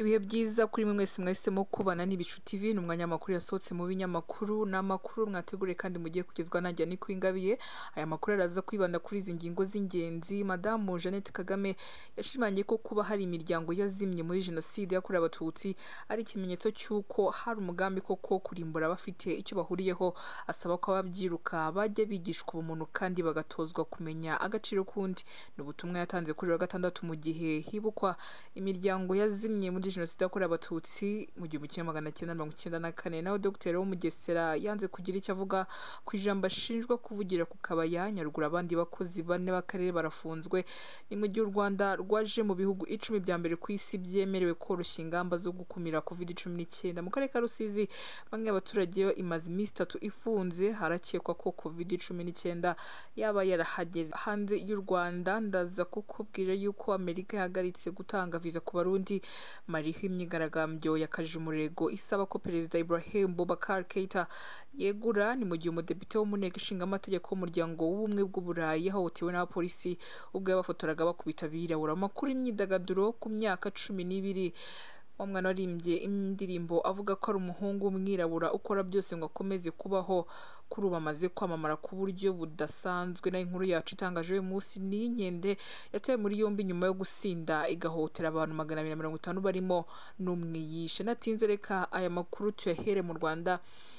ibihe byiza kuri mwe mwese mwahisemo kubana n’ibicuti tv ni umwanya yasohotse mu binyamakuru n'amakuru mwategure kandi mugiye kugezwa nanjye ni ingabiye aya makuru araza kwibanda kuri izi ngingo z'ingenzi madamu jeannette kagame yashimangiye ko kuba hari imiryango yazimye muri jenoside yakorewe abatutsi ari ikimenyetso cy'uko hari umugambi koko kurimbura abafite icyo bahuriyeho asaba ko ababyiruka bajya bigishwa ubumuntu kandi bagatozwa kumenya agaciro k'undi ni ubutumwa yatanze kuri wa gatandatu mu gihe hibukwa imiryango yazimye muri muri jenoside yakorewe abatutsi mu gihumbi kimwe magana cyenda mirongo icyenda na kane naho Dr wo mugesera yanze kugira icyo avuga ku ijambo ashinjwa kuvugira ku kabaya nyaruguru abandi bakozi bane b'akarere barafunzwe ni mu gihe u rwanda rwaje mu bihugu icumi bya mbere ku isi byemerewe koroshya ingamba zo gukumira covid cumi n'icyenda mu karere ka rusizi bamwe abaturage imaze iminsi itatu ifunze harakekwa ko covid cumi n'icyenda yaba yarahageze hanze y'u rwanda ndaza kukubwira yuko amerika yahagaritse gutanga viza ku barundi bariho imyigaragambyo yakajije umurego isaba ko perezida Ibrahim Boubacar Keita yegura ni mu gihe umudepite wo mu nteko ishinga amategeko w'umuryango w'ubumwe bw'uburayi yahohotewe n'abapolisi ubwo yabafotoraga bakubita abirabura amakuru imyidagaduro ku myaka cumi n'ibiri wa mwana waririmbye indirimbo avuga ko ari umuhungu w'umwirabura ukora byose ngo akomeze kubaho kuri ubu amaze kwamamara ku buryo budasanzwe nayo inkuru yacu itangaje uyu munsi ni iy'inkende yatewe muri yombi nyuma yo gusinda igahotera abantu magana abiri na mirongo itanu barimo n'umwiyishe natinze reka aya makuru tuyahere mu rwanda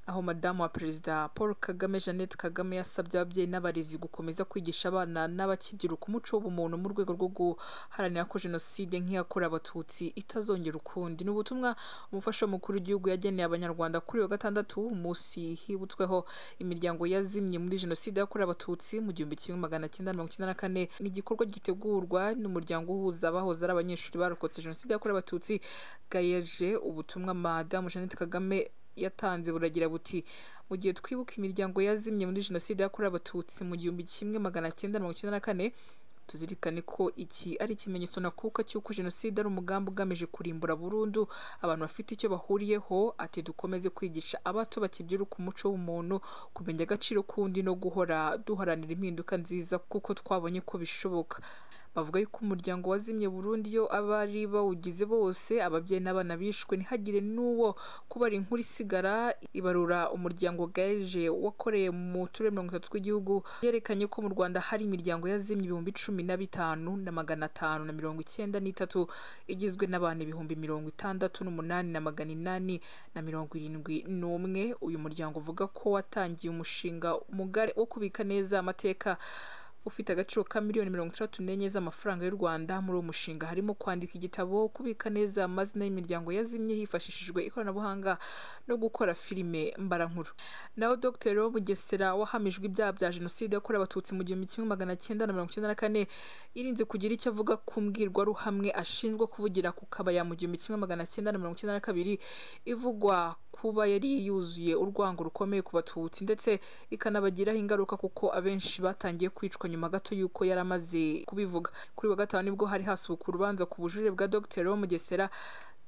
aho madamu wa perezida paul kagame jeannette kagame yasabye ababyeyi n'abarezi gukomeza kwigisha abana n'abakibyiruka muco w'ubumuntu mu rwego rwo guharanira ko jenoside nk'iyakorewe abatutsi itazongera ukundi ni ubutumwa umufasha mukuru w'igihugu yageneye abanyarwanda kuri uyu gatandatu umunsi hibutsweho imiryango yazimye muri jenoside yakorewe abatutsi mu gihumbi kimwe magana cyenda mirongo icyenda na kane ni igikorwa gitegurwa n'umuryango uhuza abahoze ari abanyeshuri barokotse jenoside yakorewe abatutsi gayeje ubutumwa madamu jeannette kagame yatanze buragira buti mu gihe twibuka imiryango yazimye muri jenoside yakorewe abatutsi mu gihumbi kimwe magana cyenda mirongo icyenda na kane tuzirikane ko iki ari ikimenyetso nakuka cy'uko jenoside ari umugambi ugamije kurimbura burundu abantu bafite icyo bahuriyeho ati dukomeze kwigisha abato bakibyiruka umuco w'umuntu kumenya agaciro k'undi no guhora duharanira impinduka nziza kuko twabonye ko bishoboka bavuga yuko umuryango wazimye burundu iyo abari bawugize bose ababyeyi n'abana bishwe ntihagire n'uwo kubara inkuru isigara ibarura umuryango gaje wakoreye mu turere mirongo itatu tw'igihugu yerekanye ko mu Rwanda hari imiryango yazimye ibihumbi cumi na bitanu na magana atanu na mirongo icyenda n'itatu igizwe n'abantu ibihumbi mirongo itandatu n'umunani na magana inani na mirongo irindwi n'umwe uyu muryango uvuga ko watangiye umushinga mugari wo kubika neza amateka ufite agaciro ka miliyoni mirongo itandatu n'enye z'amafaranga y'u Rwanda muri uwo mushinga harimo kwandika igitabo kubika neza amazina y'imiryango yazimye hifashishijwe ikoranabuhanga no gukora filime mbarankuru naho Dr wo Bugesera wahamijwe ibyaha bya jenoside yakorewe abatutsi mu gihumbi kimwe magana cyenda na mirongo icyenda na kane yirinze kugira icyo avuga ku mbwirwaruhamwe ashinjwa kuvugira ku kabaya mu gihumbi kimwe magana cyenda na mirongo icyenda na kabiri ivugwa kuba yari yuzuye urwango rukomeye ku batutsi ndetse ikanabagiraho ingaruka kuko abenshi batangiye kwicwa nyuma gato y'uko yari amaze kubivuga kuri wa gatanu nibwo hari hasubuka urubanza ku bujurire bwa Dr Leon Mugesera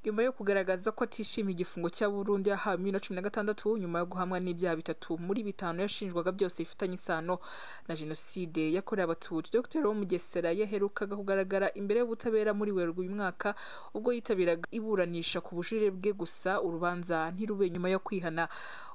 nyuma yo kugaragaza ko atishimiye igifungo cya burundu yahawe bibiri na cumi na gatandatu nyuma yo guhamwa n'ibyaha bitatu muri bitanu yashinjwaga byose bifitanye isano na jenoside yakorewe abatutsi dr mugesera yaherukaga kugaragara imbere y'ubutabera muri werurwe uyu mwaka ubwo yitabiraga iburanisha ku bujurire bwe gusa urubanza ntirube nyuma yo kwihana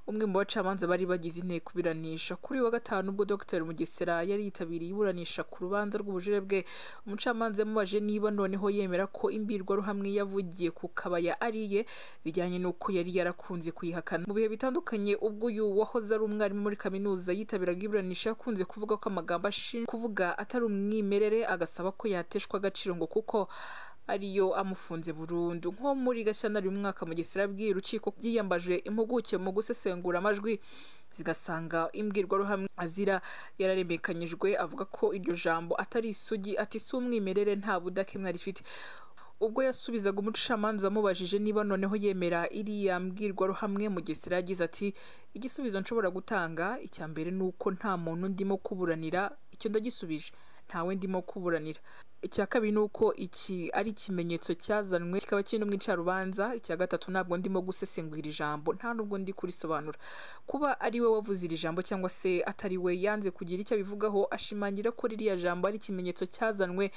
umwe mu bacamanza bari bagize inteko iburanisha kuri wa gatanu ubwo dr mugesera yari yitabiriye iburanisha ku rubanza rw'ubujurire bwe umucamanza yamubajije niba noneho yemera ko imbwirwaruhamwe yavugiye ku kabaya ariye bijyanye n'uko yari yarakunze kuyihakana mu bihe bitandukanye ubwo uyu wahoze ari umwarimu muri kaminuza yitabiraga iburanisha yakunze kuvuga ko amagambo ashinjwa kuvuga atari umwimerere agasaba ko yateshwa agaciro ngo kuko ariyo amufunze burundu nko muri gashyantare uyu mwaka mu Bugesera bw'iyi urukiko yiyambaje impuguke mu gusesengura amajwi zigasanga imbwirwaruhame azira yararemekanyijwe avuga ko iryo jambo atari isugi ati si umwimerere nta budakemwa rifite ubwo yasubizaga umucamanza amubajije niba noneho yemera iriya mbwirwaruhamwe mugesera yagize ati igisubizo nshobora gutanga icya mbere ni uko nta muntu ndimo kuburanira icyo ndagisubije ntawe ndimo kuburanira icya kabiri ni uko iki ari ikimenyetso cyazanwe kikaba kiri no mu incarubanza icya gatatu ntabwo ndimo gusesengura iri jambo nta nubwo ndi kurisobanura kuba ari we wavuze iri jambo cyangwa se atari we yanze kugira icyo abivugaho ashimangira ko ririya jambo ari ikimenyetso cyazanwe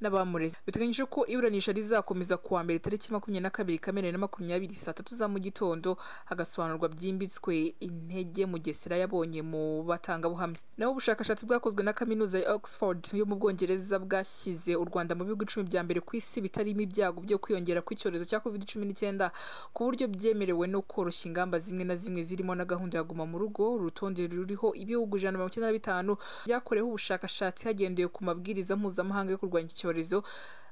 n'abamureze biteganyije ko iburanisha rizakomeza kuwa mbere tariki makumyabiri na kabiri kamena na makumyabiri saa tatu za mu gitondo hagasobanurwa byimbitswe intege mugesera yabonye mu batangabuhamya naho ubushakashatsi bwakozwe na kaminuza ya oxford yo mu bwongereza bwashyize yashyize u Rwanda mu bihugu icumi bya mbere ku isi bitarimo ibyago byo kwiyongera kw'icyorezo cya covid cumi n'icyenda ku buryo byemerewe no koroshya ingamba zimwe na zimwe zirimo na gahunda ya guma mu rugo urutonde ruriho ibihugu ijana na mirongo icyenda na bitanu byakoreweho ubushakashatsi hagendewe ku mabwiriza mpuzamahanga yo kurwanya icyorezo.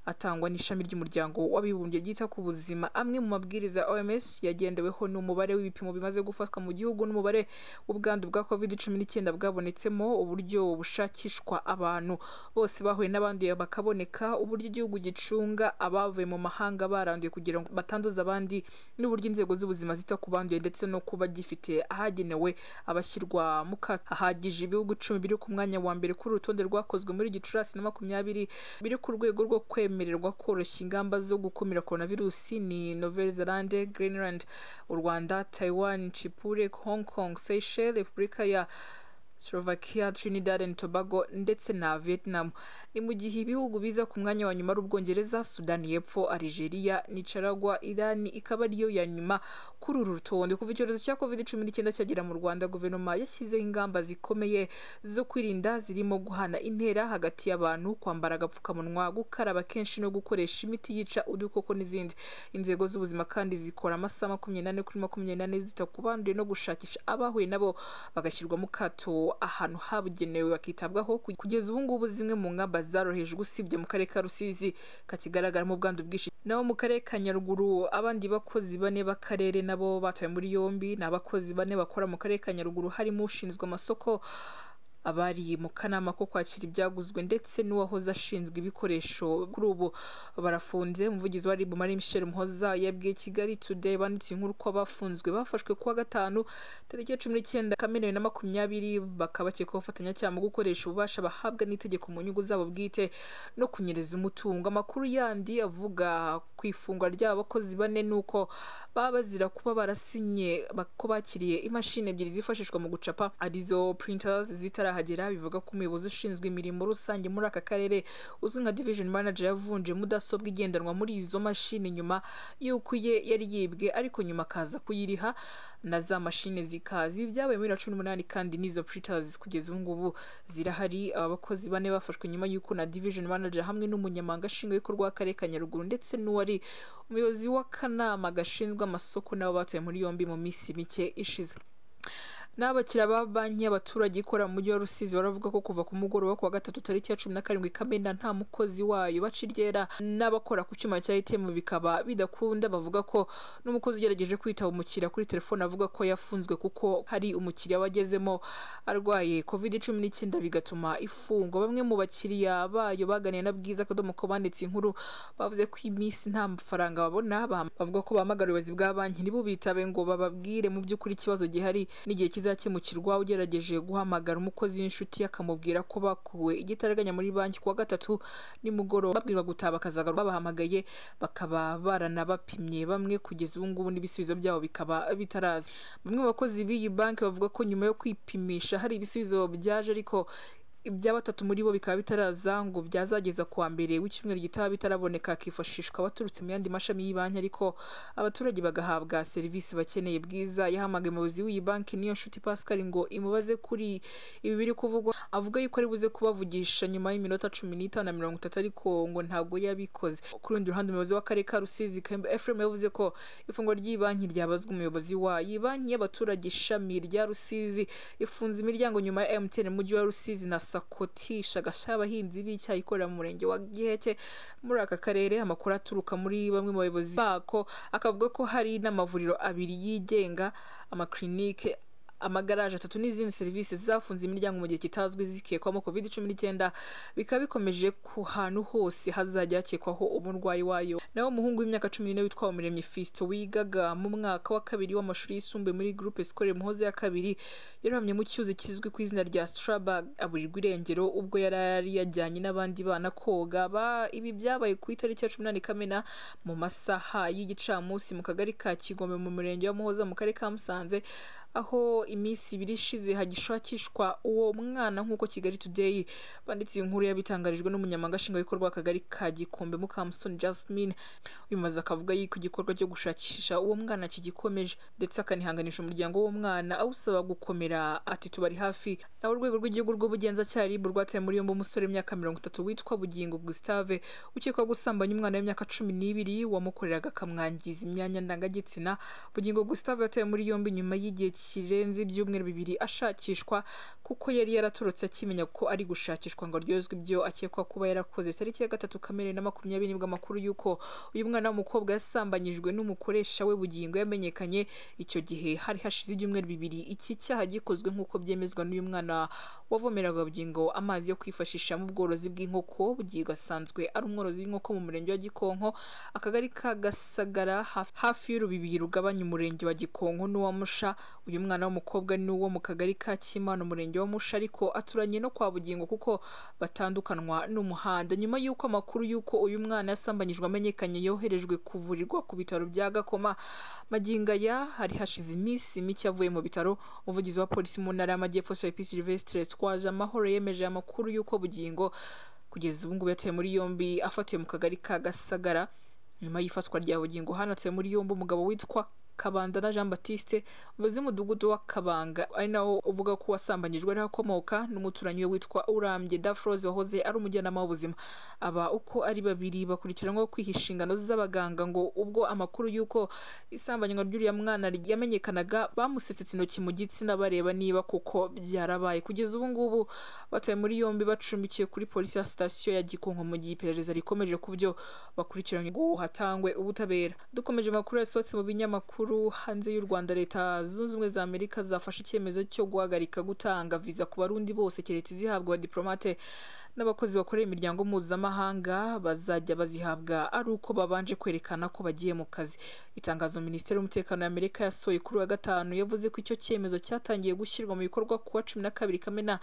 atangwa n'ishami ry'umuryango w'abibumbye ryita ku buzima amwe mu mabwiriza OMS yagendeweho umubare w'ibipimo bimaze gufatwa mu gihugu n'umubare w'ubwandu bwa covid cumi n'icyenda bwabonetsemo uburyo bushakishwa abantu bose bahuye n'abanduye bakaboneka uburyo igihugu gicunga abavuye mu mahanga baranduye kugira ngo batanduza abandi n'uburyo inzego z'ubuzima zita ku banduye ndetse no kuba gifite ahagenewe abashyirwa mu kato ahagije ibihugu icumi biri ku mwanya wa mbere kuri urutonde rwakozwe muri gicurasi na makumyabiri biri ku rwego rwo kwemera bemererwa koroshya ingamba zo gukumira virusi ni Nouvelle Zelande, Greenland, u Rwanda, Taiwan, Chipure, Hong Kong, Seychelles, Repubulika ya Slovakia, Trinidad and Tobago ndetse na Vietnam ni mu gihe ibihugu biza ku mwanya wa nyuma ari Ubwongereza Sudani y'Epfo Algeria Nicaragua Iran ikaba ariyo ya nyuma kuri uru rutonde kuva icyorezo cya covid cumi n'icyenda cyagera mu Rwanda guverinoma yashyizeho ingamba zikomeye zo kwirinda zirimo guhana intera hagati y'abantu kwambara agapfukamunwa gukaraba kenshi no gukoresha imiti yica udukoko n'izindi inzego z'ubuzima kandi zikora amasaha makumyabiri n'ane kuri makumyabiri n'ane zita ku banduye no gushakisha abahuye nabo bagashyirwa mu kato ahantu habugenewe bakitabwaho kugeza ubu ngubu zimwe mu ngamba zaroheje usibye mu karere ka rusizi kakigaragaramo ubwandu bwinshi naho mu karere ka nyaruguru abandi bakozi bane b'akarere nabo batawe muri yombi ni abakozi bane bakora mu karere ka nyaruguru harimo ushinzwe amasoko abari mu kanama ko kwakira ibyaguzwe ndetse n'uwahoze ashinzwe ibikoresho kuri ubu barafunze umuvugizi wa RIB mari Michel Muhoza yabwiye Kigali Today banditse inkuru ko abafunzwe bafashwe kuwa gatanu tariki ya cumi n'icyenda kamena na makumyabiri bakaba bakekwaho gufatanyacyaha mu gukoresha ububasha bahabwa n'itegeko mu nyungu zabo bwite no kunyereza umutungo amakuru yandi avuga ku ifungwa ry'abakozi bane ni uko baba bazira kuba barasinye ko bakiriye imashini ebyiri zifashishwa mu gucapa arizo printers zitara barahagera bivuga ko umuyobozi ushinzwe imirimo rusange muri aka karere uzwi nka division manager yavunje mudasobwa igendanwa muri izo mashini nyuma y'uko iye yari yibwe ariko nyuma akaza kuyiriha na za mashini zikaza ibi byabaye muri cumi n'umunani kandi n'izo printers kugeza ubu ngubu zirahari aba bakozi bane bafashwe nyuma y'uko na division manager hamwe n'umunyamabanga nshingwabikorwa w'akarere ka nyaruguru ndetse n'uwari umuyobozi w'akanama gashinzwe amasoko nabo bataye muri yombi mu minsi mike ishize n'abakiriya ba banki y'abaturage ikorera mu mujyi wa rusizi baravuga ko kuva ku mugoroba kuwa gatatu tariki ya cumi na karindwi kamena nta mukozi wayo baca iryera n'abakora ku cyuma cya ATM bikaba bidakunda bavuga ko n'umukozi ugerageje kwitaba umukiriya kuri telefone avuga ko yafunzwe kuko hari umukiriya wagezemo arwaye covid cumi n'icyenda bigatuma ifungwa bamwe mu bakiriya bayo baganiye na bwiza akadomo ko banditse inkuru bavuze ko iminsi nta mafaranga babona bavuga ko bahamagara ubuyobozi bwa banki ntibubitabe ngo bababwire mu by'ukuri ikibazo gihari n'igihe kiza bizakemukirwa ugerageje guhamagara umukozi w'inshuti akamubwira ko bakuwe igitaraganya muri banki kuwa gatatu nimugoroba babwirwa gutaha bakazagaruka babahamagaye bakaba baranabapimye bamwe kugeza ubu ngubu n'ibisubizo byabo bikaba bitaraza bamwe mu bakozi b'iyi banki bavuga ko nyuma yo kwipimisha hari ibisubizo byaje ariko ibya batatu muri bo bikaba bitaraza ngo byazageza ku wa mbere w'icyumweru gitaha bitaraboneka hakifashishwa abaturutse mu yandi mashami y'ibanki ariko abaturage bagahabwa serivisi bakeneye bwiza yahamaga umuyobozi w'iyi banki niyo nshuti pascal ngo imubaze kuri ibi biri kuvugwa avuga yuko ari buze kubavugisha nyuma y'iminota cumi n'itanu na mirongo itatu ariko ngo ntabwo yabikoze ku rundi ruhande umuyobozi w'akarere ka rusizi kayumba efuremu yavuze ko ifunguro ry'iyi banki ryabazwa umuyobozi wa iyi banki y'abaturage ishami rya rusizi ifunze imiryango nyuma ya mtn mujyi wa rusizi na Sakotisha Gashaha abahinzi b'icyayi ikorera mu murenge wa Giheke muri aka karere amakuru aturuka muri bamwe mu bayobozi bako akavuga ko hari n'amavuriro abiri yigenga amakirinike amagaraje atatu n'izindi serivisi zafunze imiryango mu gihe kitazwi zikekwamo covid cumi n'icyenda bikaba bikomeje ku hantu hose hazajya hakekwaho umurwayi wayo nawe umuhungu w'imyaka cumi n'ine witwa umuremyi fisto wigaga mu mwaka wa kabiri w'amashuri yisumbuye muri groupe scolaire muhoze ya kabiri yaramye mu cyuzi kizwi ku izina rya strabag aburirwa irengero ubwo yari yari yajyanye n'abandi bana koga ba ibi byabaye ku itariki ya cumi n'umunani kamena mu masaha y'igicamunsi mu kagari ka kigombe mu murenge wa muhoza mu karere ka musanze aho iminsi ibiri ishize hagishakishwa uwo mwana nk'uko Kigali Today banditse iyi nkuru yabitangarijwe n'umunyamabanga nshingwabikorwa w'akagari ka Gikombe Mukamusoni Jasmine uyu akavuga yuko igikorwa cyo gushakisha uwo mwana kigikomeje ndetse akanihanganisha umuryango w'uwo mwana awusaba gukomera ati tubari hafi naho urwego rw'igihugu rw'ubugenzacyaha RIB rwataye muri yombi umusore w'imyaka mirongo itatu witwa Bugingo Gustave ukekwa gusambanya umwana w'imyaka cumi n'ibiri wamukoreraga akamwangiza imyanya ndangagitsina Bugingo Gustave yatawe muri yombi nyuma y'igihe kirenze ibyumweru bibiri ashakishwa kuko yari yaraturutse akimenya ko ari gushakishwa ngo aryozwe ibyo akekwa kuba yarakoze tariki ya gatatu kamere na makumyabiri nibwo amakuru y'uko uyu mwana w'umukobwa yasambanyijwe n'umukoresha we bugingo yamenyekanye icyo gihe hari hashize ibyumweru bibiri iki cyaha gikozwe nk'uko byemezwa n'uyu mwana wavomeraga bugingo amazi yo kwifashisha mu bworozi bw'inkoko bugingo asanzwe ari umworozi w'inkoko mu murenge wa gikonko akagari ka gasagara hafi y'urubibiri rugabanya umurenge wa gikonko n'uwa musha uyu uyu mwana w'umukobwa ni uwo mu kagari ka Kimana umurenge wa Musha ariko aturanye no kwa Bugingo kuko batandukanwa n'umuhanda nyuma y'uko amakuru y'uko uyu mwana yasambanyijwe amenyekanye yoherejwe kuvurirwa ku bitaro bya Gakoma magingo aya hari hashize iminsi mike avuye mu bitaro umuvugizi wa polisi mu ntara y'amajyepfo Sir Sylvestre Twaje amahoro yemeje amakuru y'uko Bugingo kugeza ubu ngubu yatawe muri yombi afatiwe mu kagari ka Gasagara nyuma y'ifatwa rya Bugingo hano muri yombi umugabo witwa na jean batiste umuyobozi w'umudugudu wa kabanga ari nawo uvuga ko wasambanyijwe ariho akomoka n'umuturanyi we witwa urambye dafroze wahoze ari umujyanama w'ubuzima aba uko ari babiri bakurikiranweho kwihisha inshingano z'abaganga ngo ubwo amakuru y'uko isambanywa ry'uriya mwana yamenyekanaga bamusesetse intoki mu gitsina bareba niba koko byarabaye kugeza ubu ngubu batawe muri yombi bacumbikiye kuri polisi ya sitasiyo ya Gikongo mu gihe iperereza rikomeje ku byo bakurikiranye ngo hatangwe ubutabera dukomeje amakuru yasohotse mu binyamakuru hanze y'u Rwanda leta zunze ubumwe za Amerika zafashe icyemezo cyo guhagarika gutanga viza ku barundi bose keretse izihabwa abadiplomate n'abakozi bakorera imiryango mpuzamahanga bazajya bazihabwa ari uko babanje kwerekana ko bagiye mu kazi itangazo minisiteri y'umutekano ya amerika yasohoye kuri wa gatanu yavuze ko icyo cyemezo cyatangiye gushyirwa mu bikorwa ku wa cumi na kabiri kamena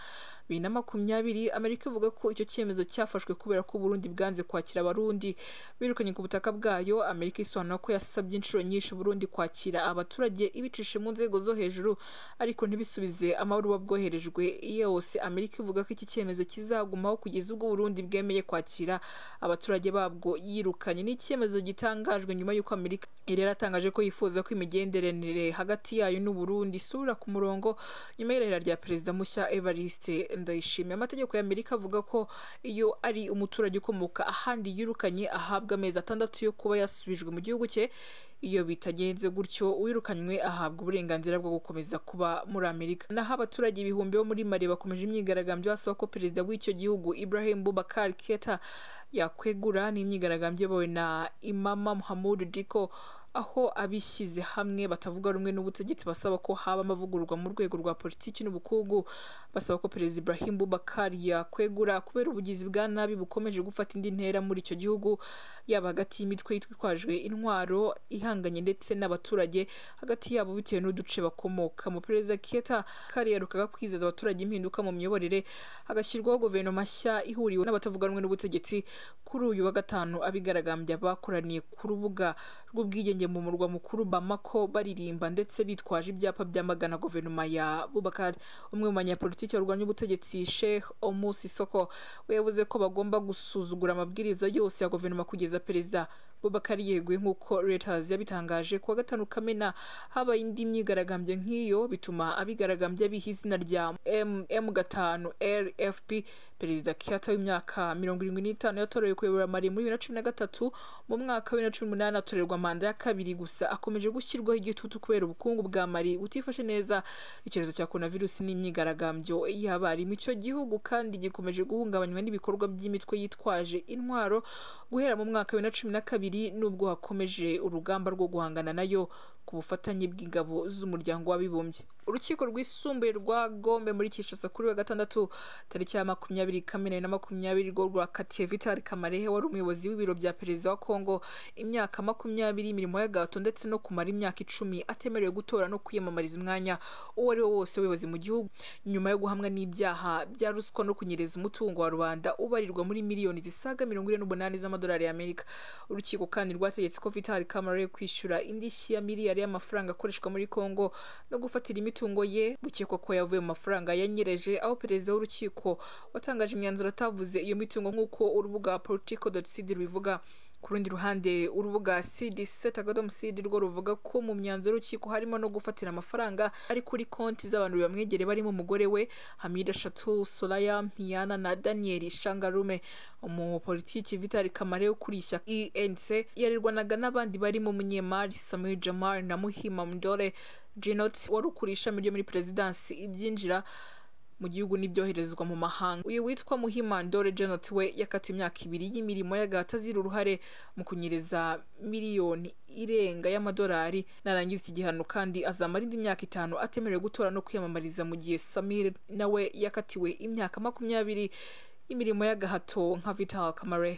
bibiri na makumyabiri amerika ivuga ko icyo cyemezo cyafashwe kubera ko uburundi bwanze kwakira abarundi birukanye ku butaka bwayo amerika isobanura ko yasabye inshuro nyinshi uburundi kwakira abaturage ibicishe mu nzego zo hejuru ariko ntibisubize amabaruwa bwoherejwe yose amerika ivuga ko iki cyemezo kizagumaho kugeza ubwo Burundi bwemeye kwakira abaturage babwo yirukanye ni icyemezo gitangajwe nyuma y'uko Amerika yari yaratangaje ko yifuza ko imigenderanire hagati yayo n'u Burundi isura ku murongo nyuma y'irahira rya perezida mushya Evariste Ndayishimiye amategeko y'Amerika avuga ko iyo ari umuturage ukomoka ahandi yirukanye ahabwa amezi atandatu yo kuba yasubijwe mu gihugu cye iyo bitagenze gutyo uwirukanywe ahabwa uburenganzira bwo gukomeza kuba muri amerika naho abaturage ibihumbi bo muri mare bakomeje imyigaragambyo basaba ko perezida w'icyo gihugu ibrahim bubakar keta yakwegura n'imyigaragambyo iyobowe na imama muhamud diko aho abishyize hamwe batavuga rumwe n'ubutegetsi basaba ko haba amavugururwa mu rwego rwa politiki n'ubukungu basaba ko perezida Ibrahim Boubacar yakwegura kubera ubugizi bwa nabi bukomeje gufata indi ntera muri icyo gihugu yaba hagati y'imitwe yitwajwe intwaro ihanganye ndetse n'abaturage hagati yabo bitewe n'uduce bakomokamo perezida Keita Kari yarukaga kwizeza abaturage impinduka mu miyoborere hagashyirwaho guverinoma nshya ihuriwe n'abatavuga rumwe n'ubutegetsi kuri uyu wa gatanu abigaragambya bakoraniye ku rubuga rw'ubwigenge mu murwa mukuru Bamako baririmba ndetse bitwaje ibyapa byamagana guverinoma ya Boubacar umwe mu banyapolitiki barwanya ubutegetsi Sheikh Omusi Sissoko we yavuze ko bagomba gusuzugura amabwiriza yose ya guverinoma kugeza perezida Boubacar yeguye nk'uko Reuters yabitangaje kuwa gatanu Kamena habaye indi myigaragambyo nk'iyo bituma abigaragambya biha izina rya M gatanu RFP perezida Kenyatta w'imyaka mirongo irindwi n'itanu yatorewe kuyobora Mali muri bibiri na cumi na gatatu mu mwaka wa bibiri na cumi n'umunani atorerwa manda ya kabiri gusa akomeje gushyirwaho igitutu kubera ubukungu bwa mari utifashe neza icyorezo cya coronavirus n'imyigaragambyo y'abarimu icyo gihugu kandi gikomeje guhungabanywa n'ibikorwa by'imitwe yitwaje intwaro guhera mu mwaka wa bibiri na cumi na kabiri nubwo hakomeje urugamba rwo guhangana nayo ku bufatanye bw'ingabo z'umuryango w'abibumbye urukiko rwisumbuye rwa gombe muri kinshasa kuri wa gatandatu tariki ya makumyabiri kamena na makumyabiri rwo rwakatiye vital kamarehe wari umuyobozi w'ibiro bya perezida wa congo imyaka makumyabiri imirimo y'agahato ndetse no kumara imyaka icumi atemerewe gutora no kwiyamamariza umwanya uwo ari wo wose w'ubuyobozi mu gihugu nyuma yo guhamwa n'ibyaha bya ruswa no kunyereza umutungo wa rubanda ubarirwa muri miliyoni zisaga mirongo ine n'umunani z'amadolari y'amerika urukiko kandi rwategetse ko vital kamarehe kwishyura indishyi ya miliyari yari amafaranga akoreshwa muri Congo no gufatira imitungo ye gukekwa ko yavuye mu mafaranga yanyereje aho perezida w'urukiko watangaje imyanzuro atavuze iyo mitungo nk'uko urubuga politico.cd rubivuga ku rundi ruhande urubuga cdc rwo ruvuga ko mu myanzuro y'urukiko harimo no gufatira amafaranga ari kuri konti z'abantu bamwegereye barimo umugore we hamida shatu soraya mpiyana na daniel shangarume umupolitiki vitali kamare wo kuri ishyaka enc yarerwanaga n'abandi barimo umunyemari samuel jamar na muhima mdore jenot wari ukuriye ishami muri perezidansi ibyinjira mu gihugu n'ibyoherezwa mu mahanga uyu witwa Muhima Dore janet we yakatiwe imyaka ibiri y'imirimo y'agahita azira uruhare mu kunyereza miliyoni irenga y'amadolari narangiza iki gihano kandi azamara indi myaka itanu atemerewe gutora no kwiyamamariza mu gihe samir nawe yakatiwe imyaka makumyabiri imirimo y'agahato nka vital kamare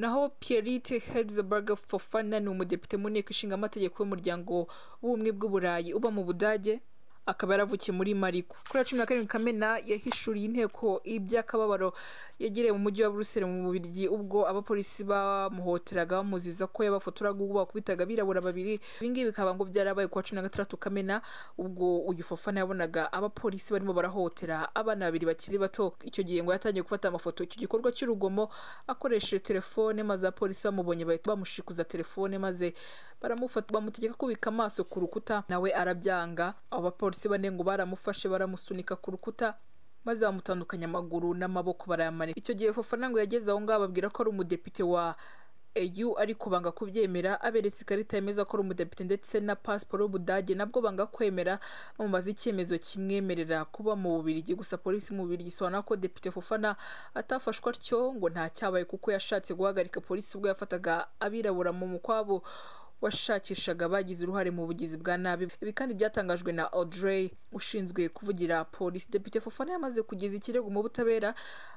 naho pierite herzeberg fofana ni umudepite mu nteko ishinga amategeko y'umuryango w'ubumwe bw'uburayi uba mu budage akaba yaravukiye muri mariko kuri cumi na karindwi kamena yahishuriye inteko iby'akababaro yagereye mu mujyi wa buruseli mu bubirigi ubwo abapolisi bamuhoteraga bamuziza ko yabafotoraga ubwo bakubitaga abirabura babiri ibingibi bikaba ngo byarabaye kuwa cumi na gatandatu kamena ubwo uyu fofana yabonaga abapolisi barimo barahotera abana babiri bakiri bato icyo gihe ngo yatangiye gufata amafoto icyo gikorwa cy'urugomo akoresheje telefone maze abapolisi bamubonye bahita bamushikuza telefone maze baramufata bamutegeka kubika amaso ku rukuta nawe arabyanga abo bapolisi bose bane ngo baramufashe baramusunika ku rukuta maze bamutandukanya amaguru n'amaboko barayamarika icyo gihe Fofana ngo yageze aho ngaho babwira ko ari umudepite wa EU ariko banga kubyemera aberetse ikarita yemeza ko ari umudepite ndetse na pasiporo y'Ubudage nabwo banga kwemera bamubaza icyemezo kimwemerera kuba mu Bubiligi gusa polisi mu Bubiligi isobanura ko Depite Fofana atafashwe atyo ngo nta cyabaye kuko yashatse guhagarika polisi ubwo yafataga abirabura mu mukwabo washakishaga bagize uruhare mu bugizi bwa nabi ibi kandi byatangajwe na Audrey ushinzwe kuvugira polisi Depite Fofana yamaze kugeza ikirego mu butabera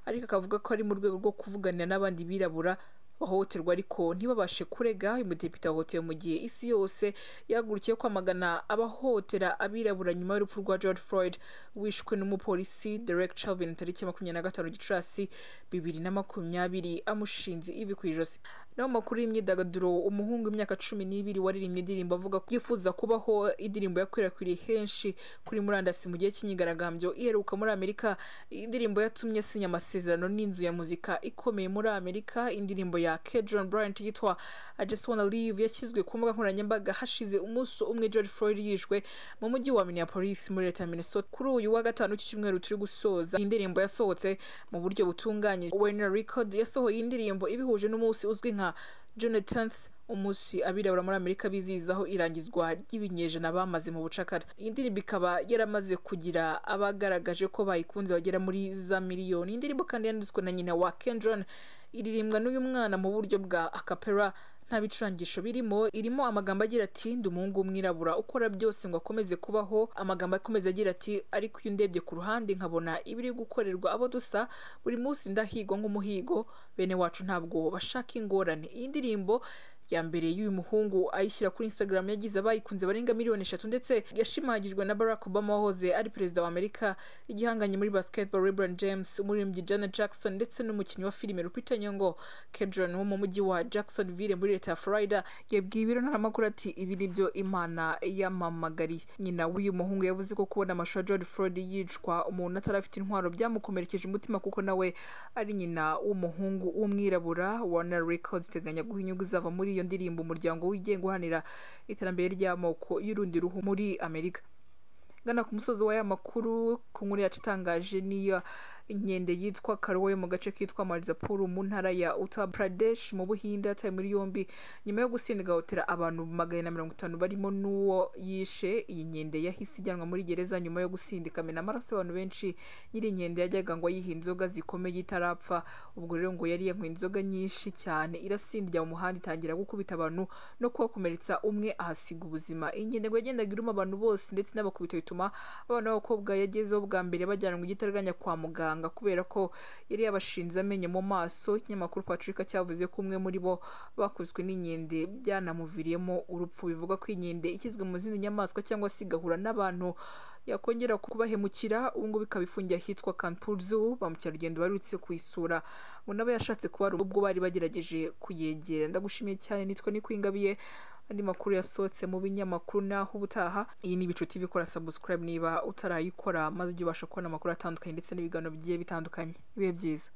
ariko akavuga ko ari mu rwego rwo kuvuganira n'abandi birabura bahohoterwa ariko ntibabashe kurega uyu mudepite wahohotewe mu gihe isi yose yahagurukiye kwamagana abahohotera abirabura nyuma y'urupfu rwa George Freud wishwe n'umupolisi Derek Chauvin tariki ya makumyabiri na gatanu Gicurasi bibiri na makumyabiri amushinze ivi ku ijosi naho amakuru y'imyidagaduro umuhungu w'imyaka cumi n'ibiri waririmbye indirimbo avuga ko yifuza kubaho indirimbo yakwirakwiriye henshi kuri murandasi mu gihe cy'imyigaragambyo iheruka muri amerika indirimbo yatumye asinya amasezerano n'inzu ya muzika ikomeye muri amerika indirimbo ya Kedron Bryant yitwa I just wanna live yashyizwe ku mbuga nkoranyambaga hashize umunsi umwe George Floyd yishwe mu mujyi wa Minneapolis muri leta ya Minnesota kuri uyu wa gatanu cy'icyumweru turi gusoza indirimbo yasohotse mu buryo butunganye Werner Record yasohoye indirimbo ibihuje n'umunsi uzwi nka June 10th umunsi abirabura muri amerika bizihizaho irangizwa ry'ibinyejana bamaze mu bucakara iyi ndirimbo ikaba yaramaze kugira abagaragaje ko bayikunze bagera muri za miliyoni indirimbo kandi yanditswe na nyina wa kendron iririmbwa n'uyu mwana mu buryo bwa akapera nta bicurangisho birimo irimo amagambo agira ati ndi umuhungu w'umwirabura ukora byose ngo akomeze kubaho amagambo akomeza agira ati ariko iyo ndebye ku ruhande nkabona ibiri gukorerwa abo dusa buri munsi ndahigwa nk'umuhigo bene wacu ntabwo bashaka ingorane iyi ndirimbo ya mbere y'uyu muhungu ayishyira kuri Instagram yagize abayikunze barenga miliyoni eshatu ndetse yashimagijwe na Barack Obama wahoze ari perezida wa Amerika igihanganye muri basketball LeBron James umuririmbyi Janet Jackson ndetse n'umukinnyi wa filime Rupita Nyong'o Kedron wo mu mujyi wa Jacksonville muri leta ya Florida yabwiye ibiro ntaramakuru ati ibi ni byo Imana yamamagariye nyina w'uyu muhungu yavuze ko kubona amashusho ya George Floyd yicwa umuntu atarafite intwaro byamukomerekeje umutima kuko nawe ari nyina w'umuhungu w'umwirabura Warner Records iteganya guha inyungu zava muri iyo ndirimbo umuryango wigenga uharanira iterambere ry'amoko y'urundi ruhu muri amerika gana ku musozi wa ya makuru ku nkuru yacu itangaje niyo inkende yitwa karowe mu gace kitwa marizapuru mu ntara ya uttar pradesh mu buhinde yatawe muri yombi nyuma yo gusinda igahotera abantu magana mirongo itanu barimo n'uwo yishe iyi nkende yahise ijyanwa muri gereza nyuma yo gusinda ikamena amaraso y'abantu benshi nyiri inkende yajyaga ngo ayiha inzoga zikomeye itarapfa ubwo rero ngo yari yankwe inzoga nyinshi cyane irasindya mu muhanda itangira gukubita abantu no kubakomeretsa umwe ahasiga ubuzima inkende ngo yagendaga iruma abantu bose ndetse n'abakubita bituma abana b'abakobwa yagezeho bwa mbere bajyanwa igitaraganya kwa muganga amafaranga kubera ko yari yabashinze amenyo mu maso ikinyamakuru twacurika cyavuze ko umwe muri bo bakozwe n'inkende byanamuviriyemo urupfu bivuga ko inkende ikizwe mu zindi nyamaswa cyangwa se igahura n'abantu yakongera kubahemukira ubu ngubu ikaba ifungiye ahitwa Kanpurzu ba mukerarugendo barutse kuyisura ngo nabo yashatse kubara ubwo bari bagerageje kuyegera ndagushimiye cyane nitwa nikwingabiye andi makuru yasohotse mu binyamakuru naho ubutaha iyi ni ibicu tv ikora subscribe niba utarayikora maze ujye ubasha kubona amakuru atandukanye ndetse n'ibiganiro bigiye bitandukanye bibe byiza